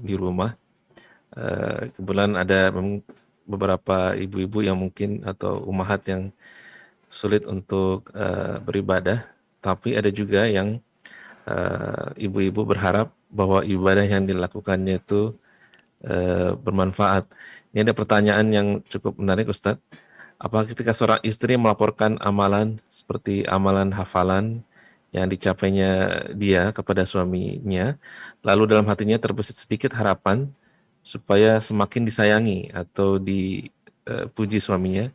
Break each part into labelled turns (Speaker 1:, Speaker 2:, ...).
Speaker 1: di rumah. Eh, kebetulan ada beberapa ibu-ibu yang mungkin atau umahat yang sulit untuk eh, beribadah, tapi ada juga yang eh, ibu-ibu berharap bahwa ibadah yang dilakukannya itu bermanfaat. Ini ada pertanyaan yang cukup menarik Ustadz. apa ketika seorang istri melaporkan amalan seperti amalan hafalan, yang dicapainya dia kepada suaminya, lalu dalam hatinya terbesit sedikit harapan supaya semakin disayangi atau dipuji e, suaminya.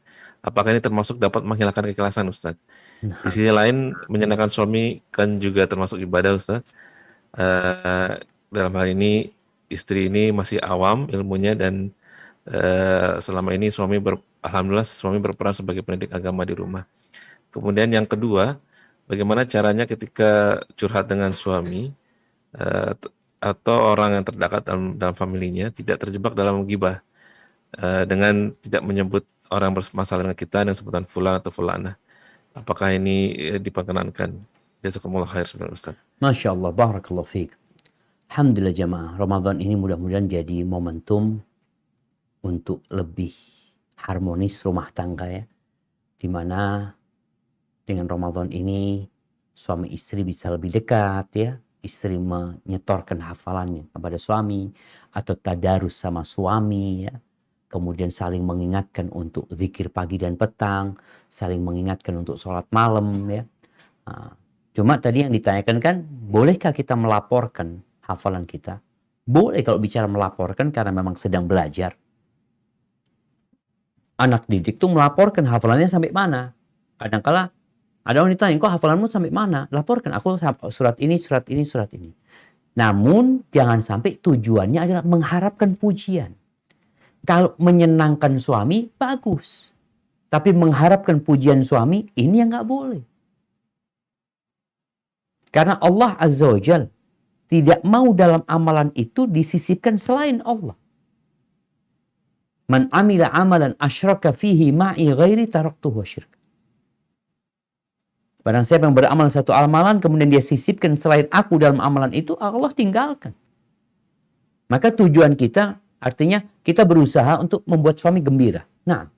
Speaker 1: Apakah ini termasuk dapat menghilangkan kekerasan Ustadz? Nah. Di sisi lain, menyenangkan suami kan juga termasuk ibadah Ustadz. Uh, dalam hal ini, istri ini masih awam ilmunya dan uh, selama ini suami ber, alhamdulillah suami berperan sebagai pendidik agama di rumah. Kemudian yang kedua, bagaimana caranya ketika curhat dengan suami uh, atau orang yang terdekat dalam, dalam familinya tidak terjebak dalam gibah uh, dengan tidak menyebut orang bermasalah dengan kita dengan sebutan fulan atau fulana. Apakah ini uh, diperkenankan? Jazakumullah khair sebenarnya Ustaz.
Speaker 2: Masya Allah, Barakallah fiqh. Alhamdulillah jamaah, Ramadan ini mudah-mudahan jadi momentum untuk lebih harmonis rumah tangga ya. Dimana dengan Ramadan ini suami istri bisa lebih dekat ya. Istri menyetorkan hafalannya kepada suami atau tadarus sama suami ya. Kemudian saling mengingatkan untuk zikir pagi dan petang, saling mengingatkan untuk sholat malam ya. Ah, cuma tadi yang ditanyakan kan, bolehkah kita melaporkan hafalan kita? Boleh kalau bicara melaporkan karena memang sedang belajar anak didik tuh melaporkan hafalannya sampai mana. Kadangkala ada orang ditanya, kok hafalanmu sampai mana? Laporkan, aku surat ini, surat ini, surat ini. Namun, jangan sampai tujuannya adalah mengharapkan pujian. Kalau menyenangkan suami, bagus. Tapi mengharapkan pujian suami, ini yang nggak boleh. Karena Allah Azza wa Jal tidak mau dalam amalan itu disisipkan selain Allah. Man amila amalan asyraka fihi ma'i ghairi taraktuhu syirk. Barang siapa yang beramal satu amalan, kemudian dia sisipkan selain aku dalam amalan itu, Allah tinggalkan. Maka tujuan kita, artinya kita berusaha untuk membuat suami gembira. Nah,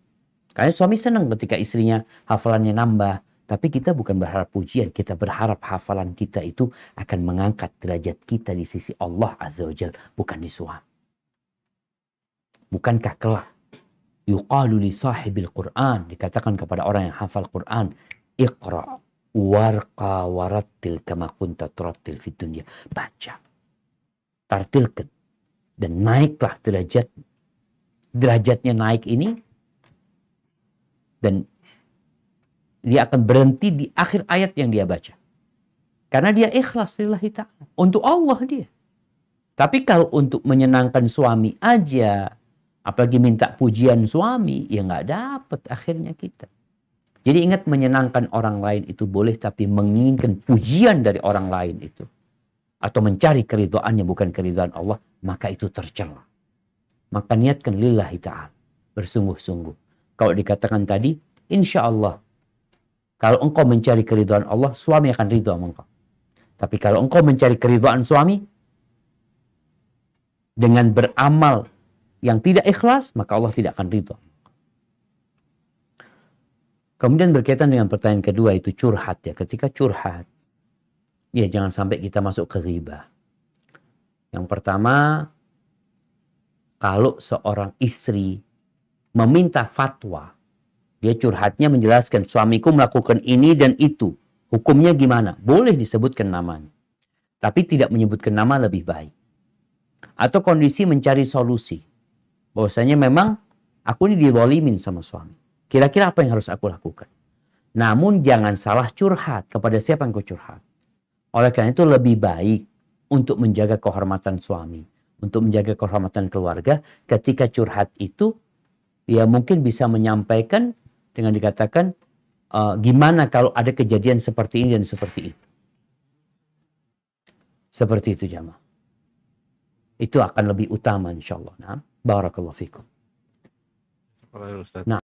Speaker 2: karena suami senang ketika istrinya hafalannya nambah. Tapi kita bukan berharap pujian, kita berharap hafalan kita itu akan mengangkat derajat kita di sisi Allah Azza wa Jal, bukan di suami. Bukankah kelak yuqalu li sahibil Qur'an dikatakan kepada orang yang hafal Qur'an, iqra warqa warattil kama kunta turattil fid dunya. Baca. Tartilkan. Dan naiklah derajat. Derajatnya naik ini. Dan dia akan berhenti di akhir ayat yang dia baca. Karena dia ikhlas lillahi ta'ala. Untuk Allah dia. Tapi kalau untuk menyenangkan suami aja. Apalagi minta pujian suami. Ya nggak dapat akhirnya kita. Jadi ingat menyenangkan orang lain itu boleh tapi menginginkan pujian dari orang lain itu atau mencari keridoannya bukan keridhaan Allah maka itu tercela. Maka niatkan lillahi ta'ala bersungguh-sungguh. Kalau dikatakan tadi insya Allah kalau engkau mencari keridhaan Allah suami akan ridho sama engkau. Tapi kalau engkau mencari keridhaan suami dengan beramal yang tidak ikhlas maka Allah tidak akan ridho. Kemudian berkaitan dengan pertanyaan kedua itu curhat ya. Ketika curhat, ya jangan sampai kita masuk ke riba. Yang pertama, kalau seorang istri meminta fatwa, dia curhatnya menjelaskan suamiku melakukan ini dan itu. Hukumnya gimana? Boleh disebutkan namanya. Tapi tidak menyebutkan nama lebih baik. Atau kondisi mencari solusi. Bahwasanya memang aku ini dibolimin sama suami. Kira-kira apa yang harus aku lakukan? Namun jangan salah curhat kepada siapa yang kau curhat. Oleh karena itu lebih baik untuk menjaga kehormatan suami, untuk menjaga kehormatan keluarga ketika curhat itu ya mungkin bisa menyampaikan dengan dikatakan uh, gimana kalau ada kejadian seperti ini dan seperti itu. Seperti itu jamaah. Itu akan lebih utama insya Allah. Nah, barakallahu fikum.
Speaker 1: Nah.